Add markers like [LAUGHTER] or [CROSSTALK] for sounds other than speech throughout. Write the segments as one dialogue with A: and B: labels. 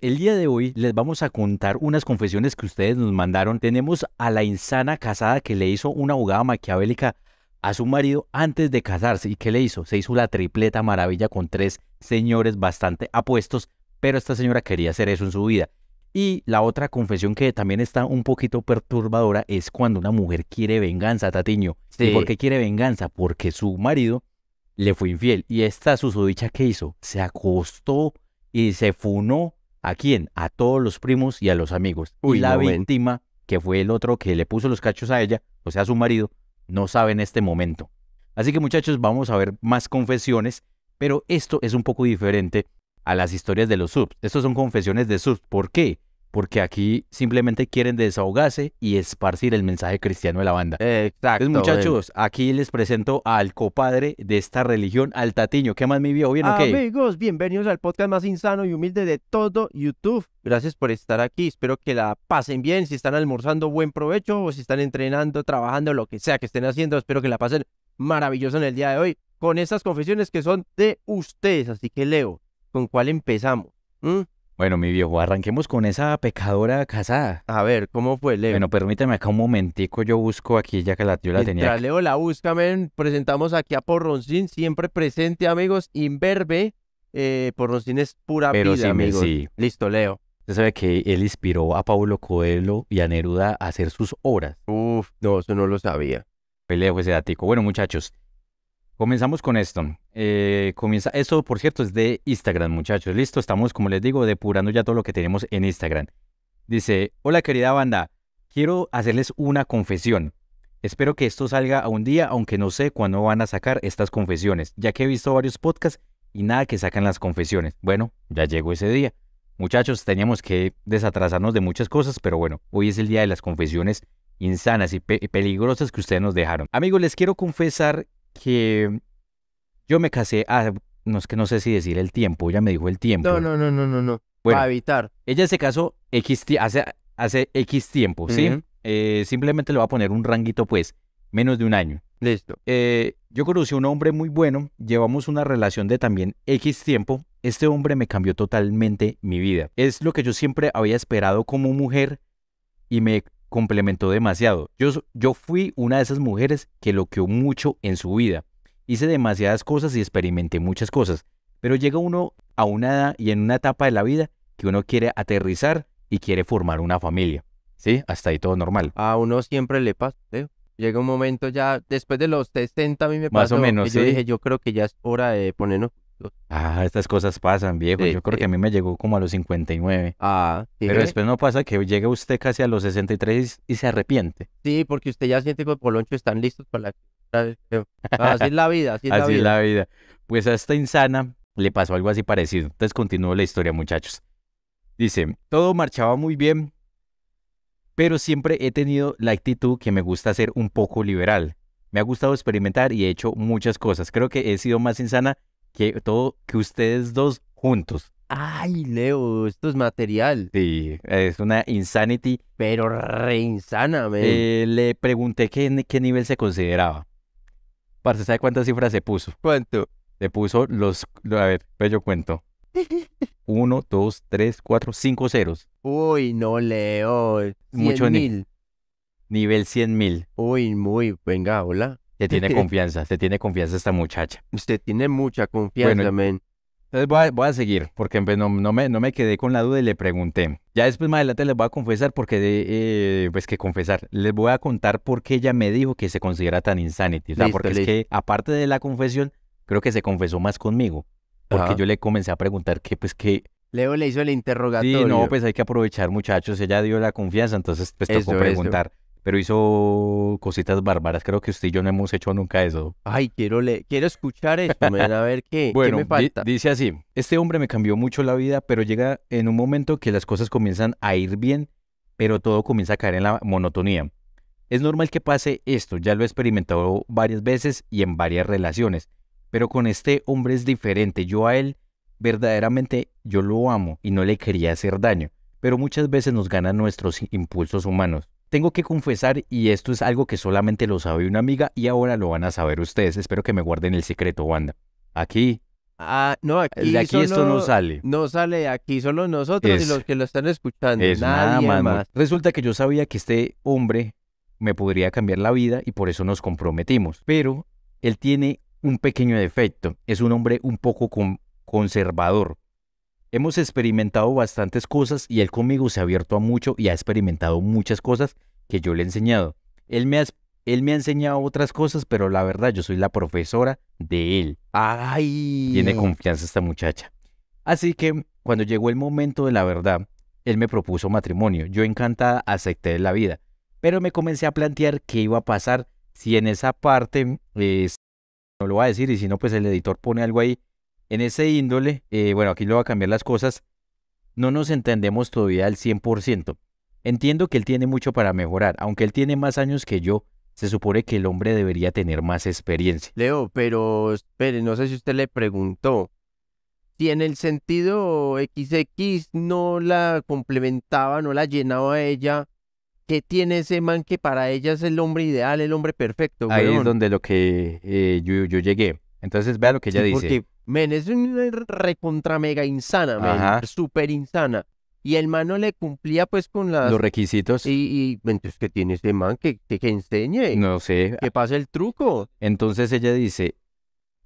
A: El día de hoy les vamos a contar unas confesiones que ustedes nos mandaron. Tenemos a la insana casada que le hizo una abogada maquiavélica a su marido antes de casarse. ¿Y qué le hizo? Se hizo la tripleta maravilla con tres señores bastante apuestos, pero esta señora quería hacer eso en su vida. Y la otra confesión que también está un poquito perturbadora es cuando una mujer quiere venganza, Tatiño. ¿Y por qué quiere venganza? Porque su marido le fue infiel. Y esta susodicha qué hizo, se acostó y se funó ¿A quién? A todos los primos y a los amigos. y la víctima, que fue el otro que le puso los cachos a ella, o sea, a su marido, no sabe en este momento. Así que muchachos, vamos a ver más confesiones, pero esto es un poco diferente a las historias de los subs. Estos son confesiones de subs. ¿Por qué? porque aquí simplemente quieren desahogarse y esparcir el mensaje cristiano de la banda. Exacto. Entonces, muchachos, aquí les presento al copadre de esta religión, al Tatiño. ¿Qué más me vio? ¿Bien okay?
B: Amigos, bienvenidos al podcast más insano y humilde de todo YouTube. Gracias por estar aquí. Espero que la pasen bien. Si están almorzando, buen provecho. O si están entrenando, trabajando, lo que sea que estén haciendo. Espero que la pasen maravilloso en el día de hoy con estas confesiones que son de ustedes. Así que, Leo, ¿con cuál empezamos? ¿Mm?
A: Bueno, mi viejo, arranquemos con esa pecadora casada. A ver, ¿cómo fue, Leo? Bueno, permíteme acá un momentico, yo busco aquí, ya que la, yo la tenía. Mientras
B: Leo la busca, men, presentamos aquí a Porroncín, siempre presente, amigos, Inverbe Eh, Porroncín es pura vida, sí,
A: Listo, Leo. Usted sabe que él inspiró a Pablo Coelho y a Neruda a hacer sus obras. Uf, no, eso no lo sabía. Peleo pues, ese datico. Bueno, muchachos, Comenzamos con esto. Eh, comienza, esto, por cierto, es de Instagram, muchachos. Listo, estamos, como les digo, depurando ya todo lo que tenemos en Instagram. Dice, hola querida banda, quiero hacerles una confesión. Espero que esto salga a un día, aunque no sé cuándo van a sacar estas confesiones, ya que he visto varios podcasts y nada que sacan las confesiones. Bueno, ya llegó ese día. Muchachos, teníamos que desatrasarnos de muchas cosas, pero bueno, hoy es el día de las confesiones insanas y peligrosas que ustedes nos dejaron. Amigos, les quiero confesar que yo me casé, a, no es que no sé si decir el tiempo, ella me dijo el tiempo. No,
B: no, no, no, no, no. Para
A: evitar. Ella se casó X hace, hace X tiempo, ¿sí? Eh, simplemente le voy a poner un ranguito, pues, menos de un año. Listo. Eh, yo conocí a un hombre muy bueno, llevamos una relación de también X tiempo. Este hombre me cambió totalmente mi vida. Es lo que yo siempre había esperado como mujer y me complementó demasiado. Yo, yo fui una de esas mujeres que loqueó mucho en su vida. Hice demasiadas cosas y experimenté muchas cosas. Pero llega uno a una edad y en una etapa de la vida que uno quiere aterrizar y quiere formar una familia. ¿Sí? Hasta ahí todo normal. A uno siempre le
B: pasa. Llega un momento ya, después de los 60 a mí me pasó. Más o menos. Y yo dije,
A: yo creo que ya es hora de ponernos Ah, estas cosas pasan, viejo. Yo creo que a mí me llegó como a los 59. Ah, sí. Pero después no pasa que llegue usted casi a los 63 y se arrepiente.
B: Sí, porque usted ya siente que los polonchos están listos para la... Así es la vida, así la vida. [LAUGHS] Así es la
A: vida. Pues a esta insana le pasó algo así parecido. Entonces continúo la historia, muchachos. Dice, todo marchaba muy bien, pero siempre he tenido la actitud que me gusta ser un poco liberal. Me ha gustado experimentar y he hecho muchas cosas. Creo que he sido más insana que todo, que ustedes dos juntos. Ay, Leo, esto es material. Sí, es una insanity. Pero re insana, eh, le pregunté qué, nivel se consideraba. ¿Para saber cuántas cifras se puso? ¿Cuánto? Se puso los. A ver, pues yo cuento. [LAUGHS] Uno, dos, tres, cuatro, cinco ceros. Uy, no, Leo. Mucho mil. Nivel 100 mil. Uy, muy. Venga, hola tiene este, confianza, se tiene confianza esta muchacha. Usted tiene mucha confianza, bueno, Entonces voy a, seguir, porque pues, no, me, quedé con la duda y le pregunté. Ya después más adelante les voy a confesar, porque, de, eh, pues que confesar, les voy a contar por qué ella me dijo que se considera tan insanity. porque es que aparte de la confesión, creo que se confesó más conmigo. Porque yo le comencé a preguntar que, pues que...
B: Leo le hizo el interrogatorio. Sí, no,
A: pues hay que aprovechar, muchachos. Ella dio la confianza, entonces pues tocó preguntar pero hizo cositas bárbaras. Creo que usted y yo no hemos hecho nunca eso. Ay, quiero, quiero escuchar esto, a ver qué, [LAUGHS] bueno, me falta. dice así, este hombre me cambió mucho la vida, pero llega en un momento que las cosas comienzan a ir bien, pero todo comienza a caer en la monotonía. Es normal que pase esto, ya lo he experimentado varias veces y en varias relaciones, pero con este hombre es diferente. Yo a él, verdaderamente, yo lo amo y no le quería hacer daño, pero muchas veces nos ganan nuestros impulsos humanos tengo que confesar, y esto es algo que solamente lo sabe una amiga y ahora lo van a saber ustedes. Espero que me guarden el secreto, Wanda. Aquí. Ah,
B: no, aquí. De aquí esto no sale. No sale aquí, solo nosotros y los que lo están escuchando. nada más.
A: Resulta que yo sabía que este hombre me podría cambiar la vida y por eso nos comprometimos. Pero él tiene un pequeño defecto. Es un hombre un poco conservador hemos experimentado bastantes cosas y él conmigo se ha abierto a mucho y ha experimentado muchas cosas que yo le he enseñado. Él me ha, él me ha enseñado otras cosas, pero la verdad yo soy la profesora de él. Ay. Tiene confianza esta muchacha. Así que cuando llegó el momento de la verdad, él me propuso matrimonio. Yo encantada acepté la vida, pero me comencé a plantear qué iba a pasar si en esa parte eh, no lo va a decir y si no pues el editor pone algo ahí en ese índole, eh, bueno, aquí lo va a cambiar las cosas, no nos entendemos todavía al 100%. Entiendo que él tiene mucho para mejorar, aunque él tiene más años que yo, se supone que el hombre debería tener más experiencia. Leo, pero espere, no sé si usted le preguntó.
B: ¿tiene el sentido XX no la complementaba, no la llenaba a ella, ¿qué tiene ese man que para ella es el hombre ideal, el hombre perfecto? Ahí es
A: donde lo que eh, yo, llegué. Entonces vea lo que ella dice.
B: Men, es una recontra mega insana, super insana. Y el man no le cumplía pues con Los requisitos. Y, entonces, pues, ¿qué tiene este man? Que,
A: enseñe. No sé. Que pasa el truco. Entonces ella dice,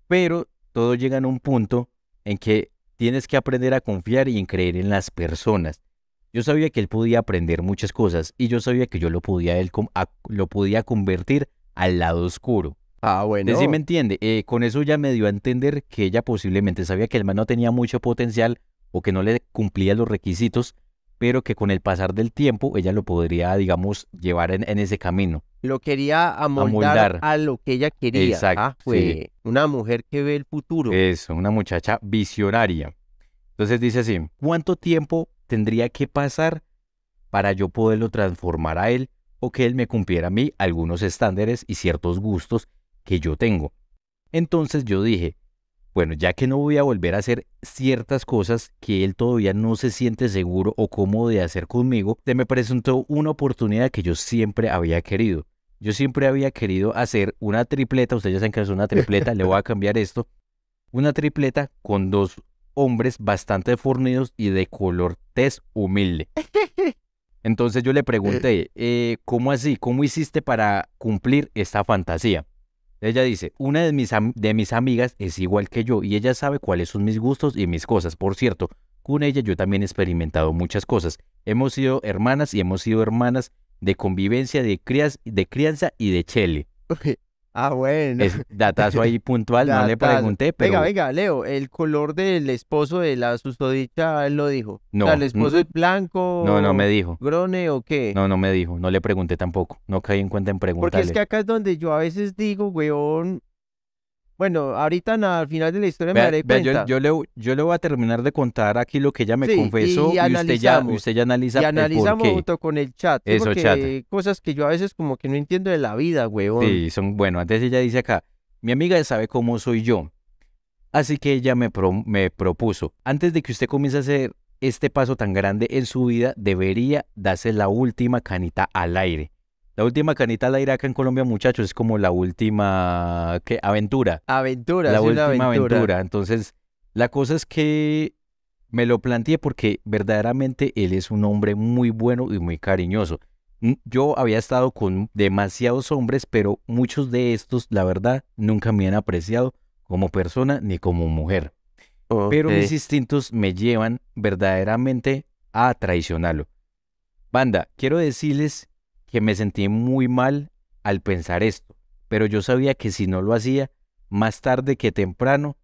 A: pero todo llega a un punto en que tienes que aprender a confiar y en creer en las personas. Yo sabía que él podía aprender muchas cosas y yo sabía que yo lo podía, él, lo podía convertir al lado oscuro. Ah, bueno. Sí me entiende. Eh, con eso ya me dio a entender que ella posiblemente sabía que el man no tenía mucho potencial o que no le cumplía los requisitos, pero que con el pasar del tiempo ella lo podría, digamos, llevar en, ese camino.
B: Lo quería amoldar, a lo que ella quería. Exacto. Ah, fue
A: una mujer que ve el futuro. Eso, una muchacha visionaria. Entonces dice así, ¿cuánto tiempo tendría que pasar para yo poderlo transformar a él o que él me cumpliera a mí algunos estándares y ciertos gustos que yo tengo. Entonces yo dije, bueno, ya que no voy a volver a hacer ciertas cosas que él todavía no se siente seguro o cómodo de hacer conmigo, se me presentó una oportunidad que yo siempre había querido. Yo siempre había querido hacer una tripleta, ustedes ya saben que es una tripleta, le voy a cambiar esto, una tripleta con dos hombres bastante fornidos y de color tez humilde. Entonces yo le pregunté, [LAUGHS] eh, ¿cómo así? ¿Cómo hiciste para cumplir esta fantasía? Ella dice, una de mis, de mis amigas es igual que yo y ella sabe cuáles son mis gustos y mis cosas. Por cierto, con ella yo también he experimentado muchas cosas. Hemos sido hermanas y hemos sido hermanas de convivencia, de, crías, de crianza y de chele.
B: Ah, bueno. Es
A: datazo ahí puntual, no le pregunté, pero... Venga,
B: venga, Leo, el color del esposo de la sustodicha, él lo dijo. No. O sea, ¿El esposo es blanco? No, no me dijo. ¿Grone o qué?
A: No, no me dijo, no le pregunté tampoco, no caí en cuenta en preguntarle. Porque es que acá
B: es donde yo a veces digo, weón, bueno, ahorita al final de la historia me daré cuenta.
A: Yo, yo, le, voy a terminar de contar aquí lo que ella me confesó y, usted, ya, usted ya analiza. Y analizamos junto con el chat. Eso,
B: cosas que yo a veces como que no entiendo
A: de la vida, huevón. Sí, son, bueno, antes ella dice acá, mi amiga sabe cómo soy yo. Así que ella me, me propuso, antes de que usted comience a hacer este paso tan grande en su vida, debería darse la última canita al aire la última canita la aire en Colombia, muchachos, es como la última ¿qué? aventura. Aventura, la última aventura. Entonces, la cosa es que me lo planteé porque verdaderamente él es un hombre muy bueno y muy cariñoso. Mm, yo había estado con demasiados hombres, pero muchos de estos, la verdad, nunca me han apreciado como persona ni como mujer. Pero mis instintos me llevan verdaderamente a traicionarlo. Banda, quiero decirles que me sentí muy mal al pensar esto, pero yo sabía que si no lo hacía, más tarde que temprano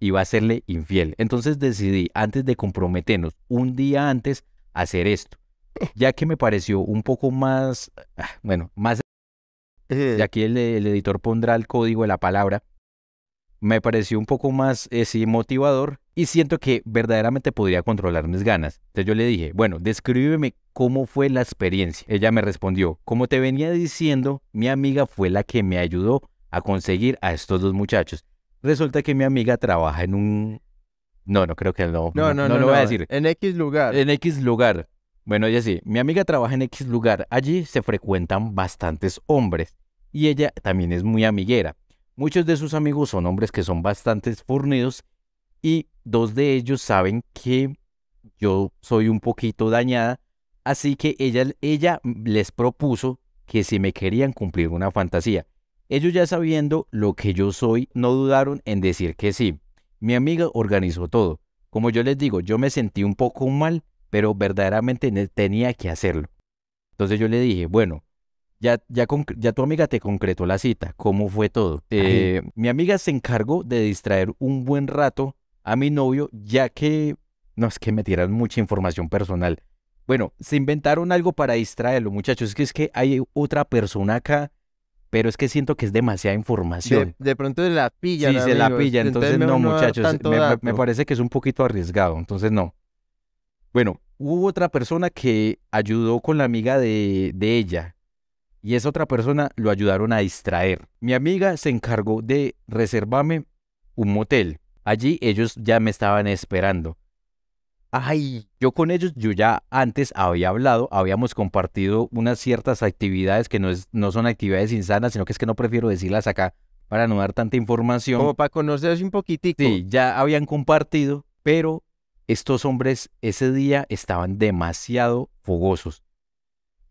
A: iba a serle infiel. Entonces decidí, antes de comprometernos, un día antes, hacer esto, ya que me pareció un poco más, ah, bueno, más... Y aquí el, editor pondrá el código de la palabra. Me pareció un poco más eh, motivador y siento que verdaderamente podría controlar mis ganas. Entonces yo le dije, bueno, descríbeme cómo fue la experiencia. Ella me respondió, como te venía diciendo, mi amiga fue la que me ayudó a conseguir a estos dos muchachos. Resulta que mi amiga trabaja en un... No, no creo que no. No, no, no, no, lo voy a decir. En X lugar. En X lugar. Bueno, ella sí, mi amiga trabaja en X lugar. Allí se frecuentan bastantes hombres. Y ella también es muy amiguera. Muchos de sus amigos son hombres que son bastante fornidos y dos de ellos saben que yo soy un poquito dañada, así que ella, ella les propuso que si me querían cumplir una fantasía. Ellos ya sabiendo lo que yo soy, no dudaron en decir que sí. Mi amiga organizó todo. Como yo les digo, yo me sentí un poco mal, pero verdaderamente tenía que hacerlo. Entonces yo le dije, bueno, ya, ya, ya tu amiga te concretó la cita, ¿cómo fue todo? Eh, mi amiga se encargó de distraer un buen rato a mi novio, ya que no es que me tiran mucha información personal. Bueno, se inventaron algo para distraerlo, muchachos. Es que es que hay otra persona acá, pero es que siento que es demasiada información.
B: De, de se la pilla. Sí, se la pilla. Entonces, no, muchachos. Me,
A: parece que es un poquito arriesgado. Entonces, no. Bueno, hubo otra persona que ayudó con la amiga de, de ella. Y esa otra persona lo ayudaron a distraer. Mi amiga se encargó de reservarme un motel Allí ellos ya me estaban esperando. Ay, yo con ellos, yo ya antes había hablado, habíamos compartido unas ciertas actividades que no, son actividades insanas, sino que es que no prefiero decirlas acá para no dar tanta información. Como para conocerse un poquitico. Sí, ya habían compartido, pero estos hombres ese día estaban demasiado fogosos.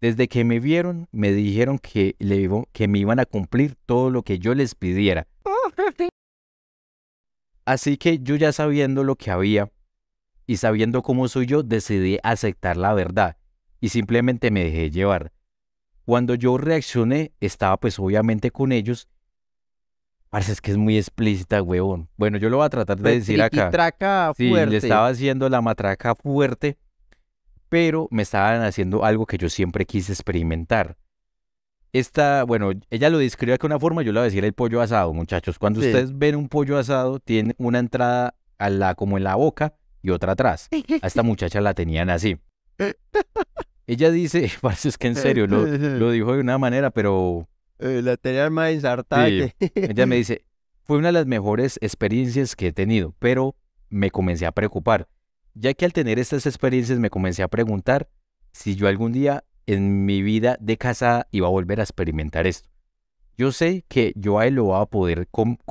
A: Desde que me vieron, me dijeron que, que me iban a cumplir todo lo que yo les pidiera. Oh, Así que yo ya sabiendo lo que había y sabiendo cómo soy yo, decidí aceptar la verdad y simplemente me dejé llevar. Cuando yo reaccioné, estaba pues obviamente con ellos. Parece que es muy explícita, huevón. Bueno, yo lo voy a tratar de pues decir acá. matraca fuerte. le estaba haciendo la matraca fuerte, pero me estaban haciendo algo que yo siempre quise experimentar esta, bueno, ella lo describe de una forma, yo le voy a decir el pollo asado, muchachos. Cuando ustedes ven un pollo asado, tiene una entrada a la, como en la boca y otra atrás. A esta [LAUGHS] muchacha la tenían así. [LAUGHS] Ella dice, [LAUGHS] parece que en serio, lo, dijo de una manera, pero...
B: Eh, la tenía más ensartada Ella me dice,
A: fue una de las mejores experiencias que he tenido, pero me comencé a preocupar, ya que al tener estas experiencias me comencé a preguntar si yo algún día en mi vida de casada iba a volver a experimentar esto. Yo sé que yo a él lo voy a poder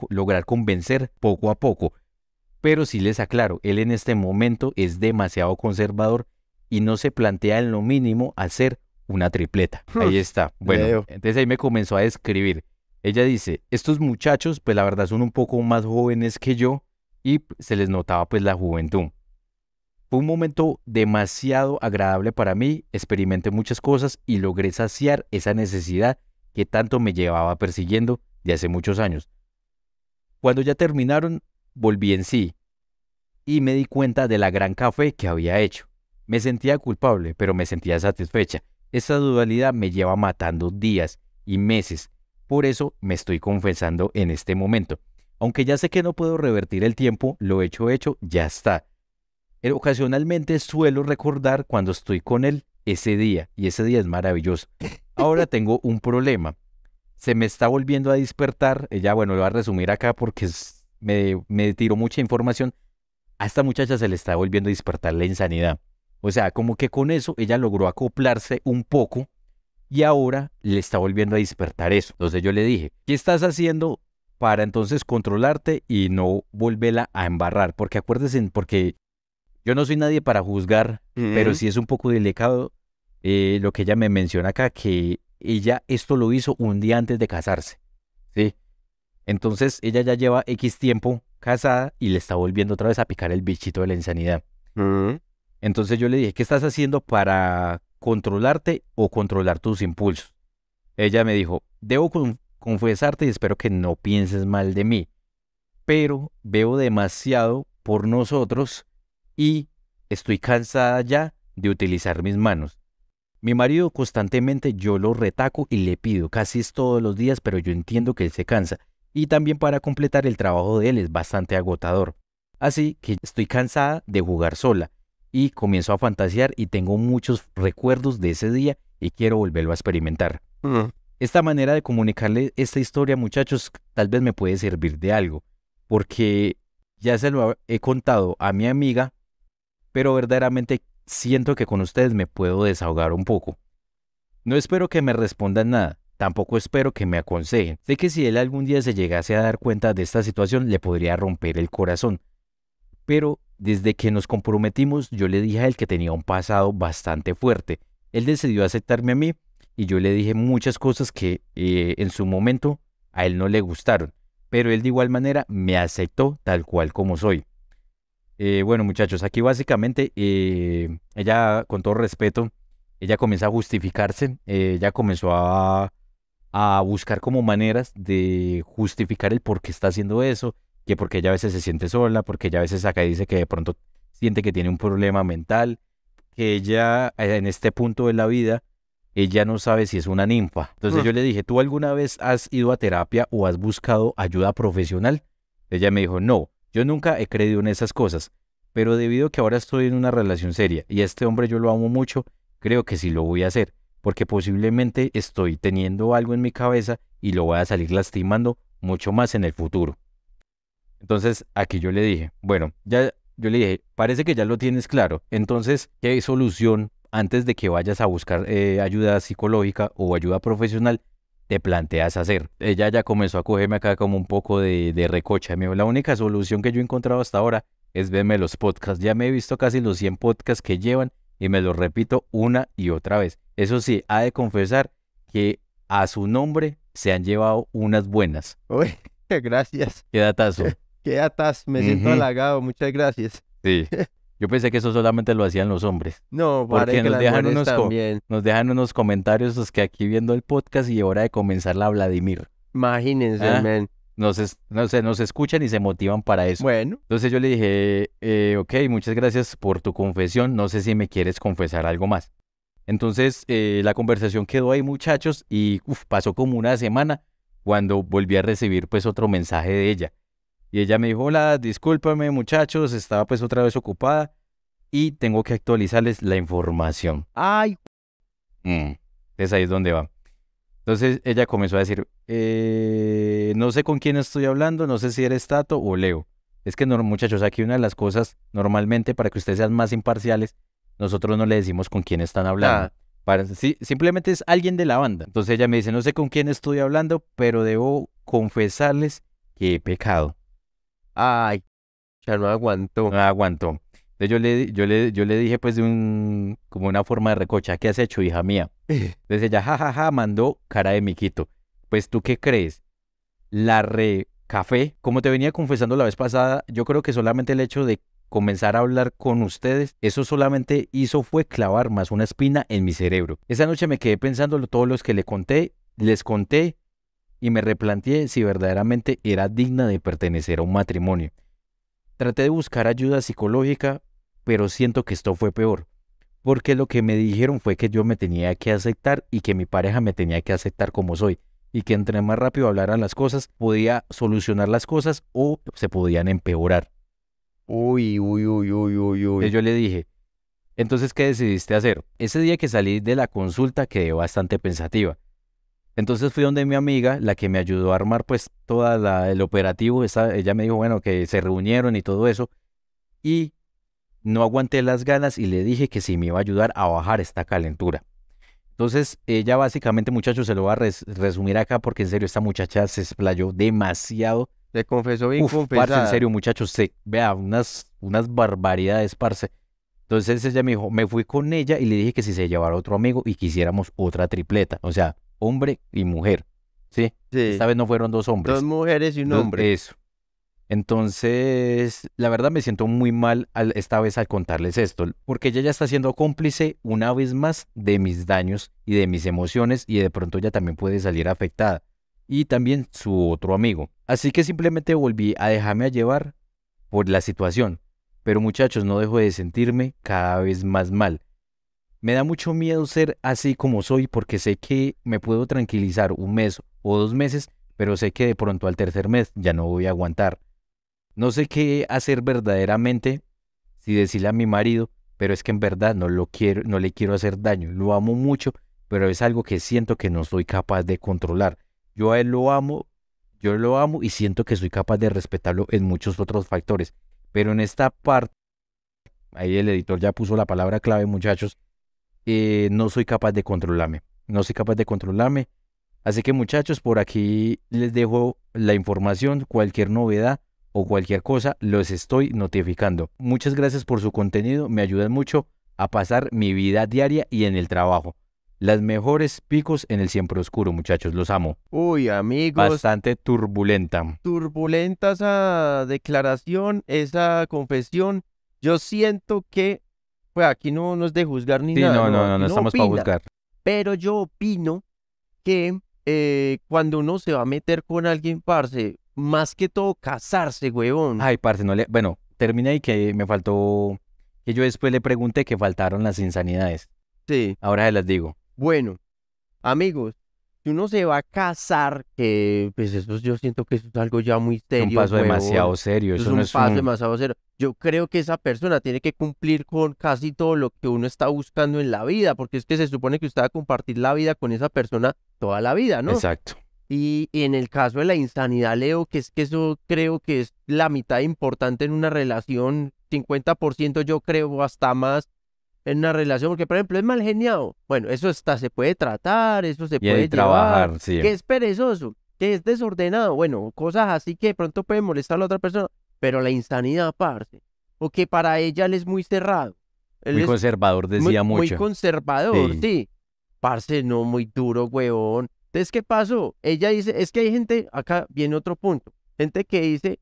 A: lograr convencer poco a poco, pero sí les aclaro, él en este momento es demasiado conservador y no se plantea en lo mínimo hacer una tripleta. Ahí está. Bueno, entonces ahí me comenzó a describir. Ella dice, estos muchachos pues la verdad son un poco más jóvenes que yo y se les notaba pues la juventud. Fue un momento demasiado agradable para mí, experimenté muchas cosas y logré saciar esa necesidad que tanto me llevaba persiguiendo de hace muchos años. Cuando ya terminaron, volví en sí y me di cuenta de la gran café que había hecho. Me sentía culpable, pero me sentía satisfecha. Esta dualidad me lleva matando días y meses. Por eso me estoy confesando en este momento. Aunque ya sé que no puedo revertir el tiempo, lo hecho hecho ya está ocasionalmente suelo recordar cuando estoy con él ese día, y ese día es maravilloso. Ahora [LAUGHS] tengo un problema. Se me está volviendo a despertar. Ella, eh, bueno, lo va a resumir acá porque me, me tiró mucha información. A esta muchacha se le está volviendo a despertar la insanidad. O sea, como que con eso ella logró acoplarse un poco y ahora le está volviendo a despertar eso. Entonces yo le dije, ¿qué estás haciendo para entonces controlarte y no volverla a embarrar? Porque acuérdense, porque yo no soy nadie para juzgar, pero sí es un poco delicado eh, lo que ella me menciona acá, que ella esto lo hizo un día antes de casarse. ¿sí? Entonces ella ya lleva X tiempo casada y le está volviendo otra vez a picar el bichito de la insanidad. Entonces yo le dije, ¿qué estás haciendo para controlarte o controlar tus impulsos? Ella me dijo, debo confesarte y espero que no pienses mal de mí, pero veo demasiado por nosotros y estoy cansada ya de utilizar mis manos. Mi marido constantemente yo lo retaco y le pido, casi todos los días, pero yo entiendo que él se cansa. Y también para completar el trabajo de él es bastante agotador. Así que estoy cansada de jugar sola y comienzo a fantasear y tengo muchos recuerdos de ese día y quiero volverlo a experimentar. Mm. Esta manera de comunicarle esta historia, muchachos, tal vez me puede servir de algo, porque ya se lo he contado a mi amiga pero verdaderamente siento que con ustedes me puedo desahogar un poco. No espero que me respondan nada, tampoco espero que me aconsejen. Sé que si él algún día se llegase a dar cuenta de esta situación le podría romper el corazón. Pero desde que nos comprometimos yo le dije a él que tenía un pasado bastante fuerte. Él decidió aceptarme a mí y yo le dije muchas cosas que eh, en su momento a él no le gustaron. Pero él de igual manera me aceptó tal cual como soy. Eh, bueno, muchachos, aquí básicamente eh, ella, con todo respeto, ella comienza a justificarse, eh, ella comenzó a, buscar como maneras de justificar el por qué está haciendo eso, que porque ella a veces se siente sola, porque ella a veces acá dice que de pronto siente que tiene un problema mental, que ella en este punto de la vida, ella no sabe si es una ninfa. Entonces yo le dije, ¿tú alguna vez has ido a terapia o has buscado ayuda profesional? Ella me dijo, no. Yo nunca he creído en esas cosas, pero debido a que ahora estoy en una relación seria y a este hombre yo lo amo mucho, creo que sí lo voy a hacer, porque posiblemente estoy teniendo algo en mi cabeza y lo voy a salir lastimando mucho más en el futuro. Entonces, aquí yo le dije, bueno, ya yo le dije, parece que ya lo tienes claro, entonces, ¿qué solución antes de que vayas a buscar eh, ayuda psicológica o ayuda profesional? te planteas hacer. Ella ya comenzó a cogerme acá como un poco de, recocha. la única solución que yo he encontrado hasta ahora es verme los podcasts. Ya me he visto casi los 100 podcasts que llevan y me los repito una y otra vez. Eso sí, ha de confesar que a su nombre se han llevado unas buenas.
B: Uy, [LAUGHS] gracias.
A: Qué datazo. [LAUGHS] Qué me siento
B: halagado, muchas
A: gracias. Sí. [LAUGHS] Yo pensé que eso solamente lo hacían los hombres. No, porque que nos, dejan unos nos dejan unos comentarios los pues, que aquí viendo el podcast y hora de comenzar la Vladimir. Imagínense, ah, man. Nos, no sé, nos escuchan y se motivan para eso. Bueno. Entonces yo le dije, eh, ok, muchas gracias por tu confesión. No sé si me quieres confesar algo más. Entonces eh, la conversación quedó ahí, muchachos, y pasó como una semana cuando volví a recibir pues otro mensaje de ella. Y ella me dijo, hola, discúlpame muchachos, estaba pues otra vez ocupada y tengo que actualizarles la información. Ay. Mm, es ahí es donde va. Entonces ella comenzó a decir, eh, no sé con quién estoy hablando, no sé si eres Tato o Leo. Es que no, muchachos, aquí una de las cosas, normalmente para que ustedes sean más imparciales, nosotros no le decimos con quién están hablando. simplemente es alguien de la banda. Entonces ella me dice, no sé con quién estoy hablando, pero debo confesarles que he pecado. Ay, ya no aguantó. No aguantó. Entonces yo le, yo yo le dije pues de un, como una forma de recocha, ¿qué has hecho, hija mía? [LAUGHS] Eh. Entonces ella, jajaja, mandó cara de miquito. Pues tú qué crees? La recafé como te venía confesando la vez pasada, yo creo que solamente el hecho de comenzar a hablar con ustedes, eso solamente hizo fue clavar más una espina en mi cerebro. Esa noche me quedé pensando todos los que le conté, les conté y me replanteé si verdaderamente era digna de pertenecer a un matrimonio. Traté de buscar ayuda psicológica, pero siento que esto fue peor, porque lo que me dijeron fue que yo me tenía que aceptar y que mi pareja me tenía que aceptar como soy, y que entre más rápido hablaran las cosas, podía solucionar las cosas o se podían empeorar.
B: Uy, uy, uy, uy, uy,
A: uy. Y yo le dije, entonces, ¿qué decidiste hacer? Ese día que salí de la consulta quedé bastante pensativa entonces fui donde mi amiga, la que me ayudó a armar pues toda el operativo, ella me dijo, bueno, que se reunieron y todo eso, y no aguanté las ganas y le dije que si me iba a ayudar a bajar esta calentura. Entonces, ella básicamente, muchachos, se lo va a resumir acá porque en serio esta muchacha se explayó demasiado. Le confesó bien en serio, muchachos, se, vea, unas, unas barbaridades, parce. Entonces ella me dijo, me fui con ella y le dije que si se llevara otro amigo y quisiéramos otra tripleta. O sea, hombre y mujer. ¿sí? sí. Esta vez no fueron dos hombres. Dos mujeres y un hombre. Eso. Entonces, la verdad me siento muy mal esta vez al contarles esto, porque ella ya está siendo cómplice una vez más de mis daños y de mis emociones y de pronto ella también puede salir afectada. Y también su otro amigo. Así que simplemente volví a dejarme llevar por la situación. Pero muchachos, no dejo de sentirme cada vez más mal. Me da mucho miedo ser así como soy porque sé que me puedo tranquilizar un mes o dos meses, pero sé que de pronto al tercer mes ya no voy a aguantar. No sé qué hacer verdaderamente si decirle a mi marido, pero es que en verdad no lo quiero, no le quiero hacer daño, lo amo mucho, pero es algo que siento que no soy capaz de controlar. Yo a él lo amo, yo lo amo y siento que soy capaz de respetarlo en muchos otros factores, pero en esta parte ahí el editor ya puso la palabra clave, muchachos, eh, no soy capaz de controlarme. No soy capaz de controlarme. Así que muchachos, por aquí les dejo la información, cualquier novedad o cualquier cosa, los estoy notificando. Muchas gracias por su contenido, me ayudan mucho a pasar mi vida diaria y en el trabajo. Las mejores picos en el siempre oscuro, muchachos, los amo.
B: Uy, amigos. Bastante
A: turbulenta.
B: Turbulenta esa declaración, esa confesión. Yo siento que pues aquí no, nos de juzgar ni nada. No, no, no, no, estamos para juzgar. Pero yo opino que eh,
A: cuando uno se va a meter con alguien, parce, más que todo casarse, huevón. Ay, parce, no le. Bueno, termina y que me faltó. Que yo después le pregunté que faltaron las insanidades. Sí. Ahora se las digo. Bueno, amigos, si uno se va a casar,
B: que pues eso yo siento que eso es algo ya muy serio. Un paso demasiado serio. Eso, es un paso demasiado serio. Yo creo que esa persona tiene que cumplir con casi todo lo que uno está buscando en la vida, porque es que se supone que usted va a compartir la vida con esa persona toda la vida, ¿no? Exacto. Y, y en el caso de la insanidad, Leo, que es que eso creo que es la mitad importante en una relación, 50% yo creo, hasta más, en una relación, porque por ejemplo es mal geniado. Bueno, eso está, se puede tratar, eso se puede trabajar, que es
A: perezoso,
B: que es desordenado, bueno, cosas así que de pronto puede molestar a la otra persona, pero la insanidad aparte, o que para ella él es muy cerrado.
A: muy conservador, decía mucho. Muy
B: conservador, sí. Parce, no, muy duro, huevón. Entonces, ¿qué pasó? Ella dice, es que hay gente, acá viene otro punto, gente que dice,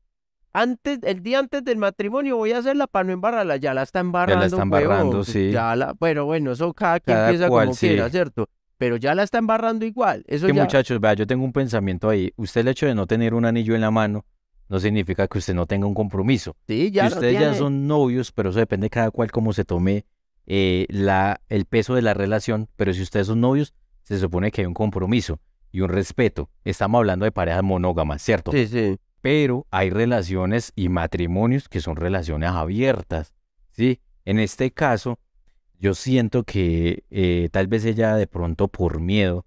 B: antes, el día antes del matrimonio voy a hacerla para no embarrarla, ya la está embarrando. Ya la está embarrando, pues, sí. Ya la, bueno, bueno, eso cada quien piensa como quiera, ¿cierto? Pero ya la está embarrando igual. Eso que muchachos,
A: vea, yo tengo un pensamiento ahí. Usted el hecho de no tener un anillo en la mano no significa que usted no tenga un compromiso. Sí, ya. Si ustedes ya son novios, pero eso depende cada cual cómo se tome eh, la, el peso de la relación. Pero si ustedes son novios, se supone que hay un compromiso y un respeto. Estamos hablando de parejas monógamas, ¿cierto? Sí, sí pero hay relaciones y matrimonios que son relaciones abiertas, ¿sí? En este caso, yo siento que eh, tal vez ella de pronto por miedo,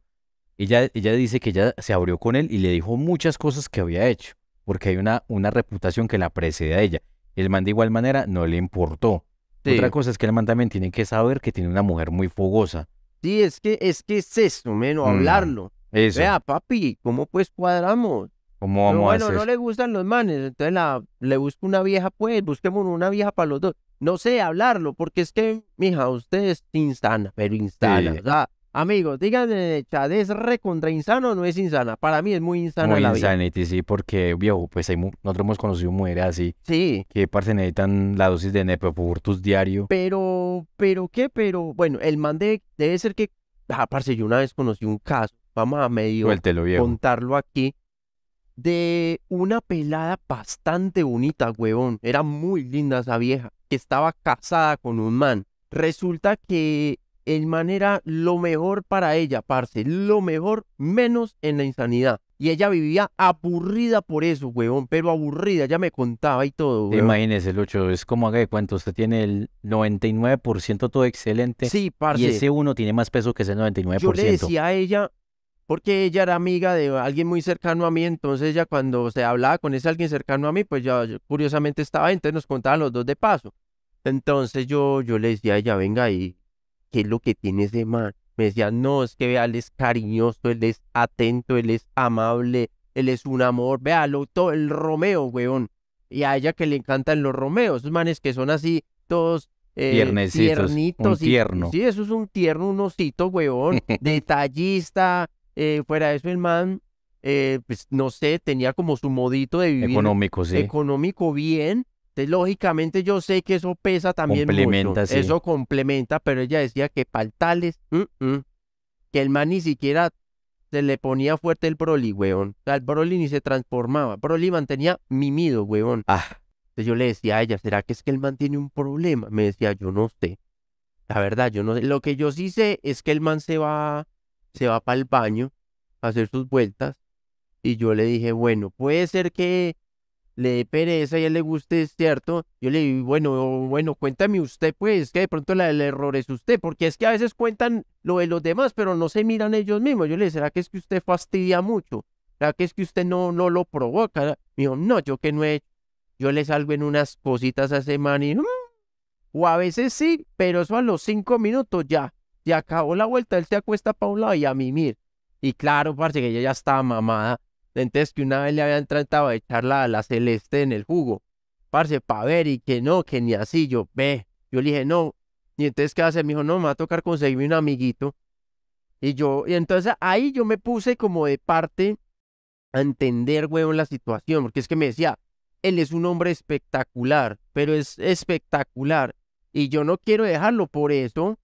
A: ella, ella dice que ella se abrió con él y le dijo muchas cosas que había hecho, porque hay una, una reputación que la precede a ella. El man de igual manera no le importó. Otra cosa es que el man también tiene que saber que tiene una mujer muy fogosa.
B: Sí, es que es, que es esto, menos mm. hablarlo. O sea, papi, ¿cómo pues cuadramos?
A: bueno, no le
B: gustan los manes, entonces la, le busco una vieja, pues, busquemos una vieja para los dos. No sé hablarlo, porque es que, mija, es insana,
A: pero insana. O
B: sea, amigos, díganme Chad, ¿es re insano o no es insana? Para mí es muy insana muy la
A: insanity, sí, porque, viejo, pues nosotros hemos conocido mujeres así. Sí. Que, parce, necesitan la dosis de Nepopurtus diario.
B: Pero, pero, ¿qué? Pero, bueno, el man debe ser que, ah, parce, yo una vez conocí un caso, vamos a medio contarlo aquí de una pelada bastante bonita, huevón. Era muy linda esa vieja, que estaba casada con un man. Resulta que el man era lo mejor para ella, parce, lo mejor menos en la insanidad. Y ella vivía aburrida por eso, huevón, pero aburrida, ya me contaba y todo. Huevón.
A: Imagínese, Lucho, es como que de usted tiene el 99% todo excelente. Sí, parce. Y ese uno tiene más peso que ese 99%. Yo le decía
B: a ella, porque ella era amiga de alguien muy cercano a mí, entonces ya cuando se hablaba con ese alguien cercano a mí, pues ya curiosamente estaba entonces nos contaban los dos de paso. Entonces yo, yo le decía a ella, venga ahí ¿qué es lo que tienes de mal Me decía, no, es que vea, él es cariñoso, él es atento, él es amable, él es un amor, vea, todo, el Romeo, weón. Y a ella que le encantan los Romeos, esos manes que son así, todos eh, tiernitos. y, Sí, eso es un tierno, un osito, weón. [LAUGHS] detallista, eh, fuera de eso, el man, eh, pues no sé, tenía como su modito de vivir. Económico, sí. Económico bien. Entonces, lógicamente yo sé que eso pesa también complementa, Sí. Eso complementa, pero ella decía que paltales, uh-uh, que el man ni siquiera se le ponía fuerte el Broly, weón. O sea, el Broly ni se transformaba. Broly mantenía mimido, weón. Ah. Entonces yo le decía a ella, ¿será que es que el man tiene un problema? Me decía, yo no sé. La verdad, yo no sé. Lo que yo sí sé es que el man se va se va para el baño a hacer sus vueltas y yo le dije, bueno, puede ser que le dé pereza y él le guste, es ¿cierto? Yo le dije, bueno, bueno, cuéntame usted, pues, que de pronto la, el error es usted, porque es que a veces cuentan lo de los demás, pero no se miran ellos mismos. Yo le dije, ¿será que es que usted fastidia mucho? ¿Será que es que usted no, no lo provoca? Me dijo, no, yo que no he hecho. Yo le salgo en unas cositas a ese y... Mm, o a veces sí, pero eso a los cinco minutos ya se acabó la vuelta, él se acuesta para un lado y a mimir. Y claro, parce, que ella ya estaba mamada. Entonces que una vez le habían tratado de echar la, la celeste en el jugo. Parce, para ver, y que no, que ni así, yo, ve. Yo le dije, no. Y entonces, ¿qué hace? Me dijo, no, me va a tocar conseguirme un amiguito. Y yo, y entonces ahí yo me puse como de parte a entender, weón, la situación. Porque es que me decía, él es un hombre espectacular, pero es espectacular. Y yo no quiero dejarlo por eso.